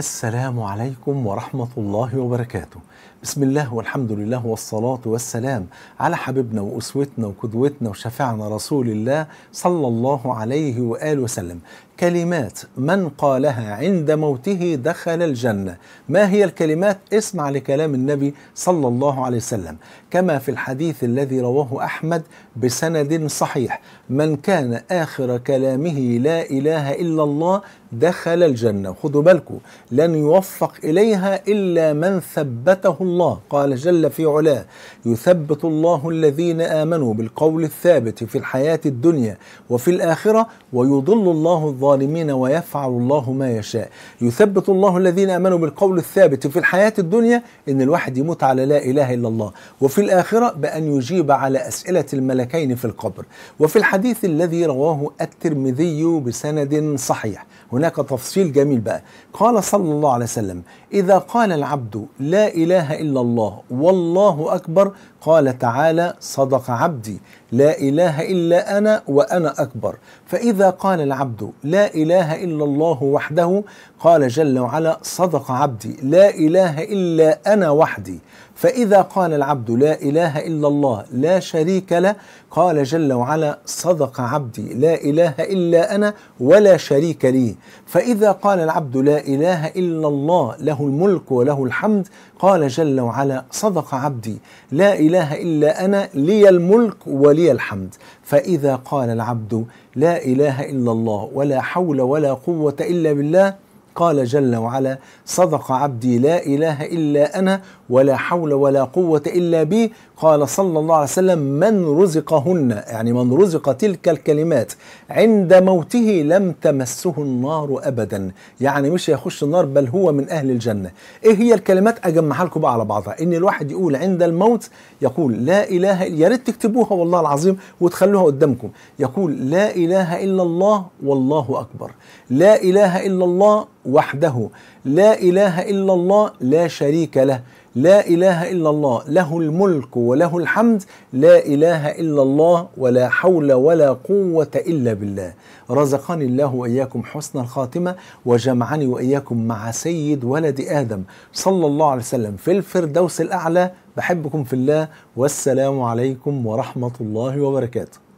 السلام عليكم ورحمة الله وبركاته بسم الله والحمد لله والصلاة والسلام على حبيبنا وأسوتنا وقدوتنا وشفعنا رسول الله صلى الله عليه وآله وسلم كلمات من قالها عند موته دخل الجنة ما هي الكلمات اسمع لكلام النبي صلى الله عليه وسلم كما في الحديث الذي رواه أحمد بسند صحيح من كان آخر كلامه لا إله إلا الله دخل الجنة خذوا بالكم لن يوفق إليها إلا من ثبته الله قال جل في علاه يثبت الله الذين آمنوا بالقول الثابت في الحياة الدنيا وفي الآخرة ويضل الله الظالمين ويفعل الله ما يشاء يثبت الله الذين آمنوا بالقول الثابت في الحياة الدنيا إن الواحد يموت على لا إله إلا الله وفي الآخرة بأن يجيب على أسئلة الملكين في القبر وفي الحديث الذي رواه الترمذي بسند صحيح هناك تفصيل جميل بقى قال صلى الله عليه وسلم إذا قال العبد لا إله إلا الله والله أكبر قال تعالى صدق عبدي لا إله إلا أنا وأنا أكبر فإذا قال العبد لا إله إلا الله وحده قال جل وعلا صدق عبدي لا إله إلا أنا وحدي فإذا قال العبد لا إله إلا الله لا شريك له قال جل وعلا صدق عبدي لا إله إلا أنا ولا شريك لي فإذا قال العبد لا إله إلا الله له الملك وله الحمد قال جل وعلا صدق عبدي لا إله إلا أنا لي الملك ولي الحمد فإذا قال العبد لا إله إلا الله ولا حول ولا قوة إلا بالله قال جل وعلا صدق عبدي لا إله إلا أنا ولا حول ولا قوة إلا بي قال صلى الله عليه وسلم من رزقهن يعني من رزق تلك الكلمات عند موته لم تمسه النار أبدا يعني مش هيخش النار بل هو من أهل الجنة إيه هي الكلمات أجمعها لكم بقى على بعضها إن الواحد يقول عند الموت يقول لا إله يا ريت تكتبوها والله العظيم وتخلوها قدامكم يقول لا إله إلا الله والله أكبر لا إله إلا الله وحده لا إله إلا الله لا شريك له لا إله إلا الله له الملك وله الحمد لا إله إلا الله ولا حول ولا قوة إلا بالله رزقني الله وإياكم حسن الخاتمة وجمعني وإياكم مع سيد ولد آدم صلى الله عليه وسلم في الفردوس الأعلى بحبكم في الله والسلام عليكم ورحمة الله وبركاته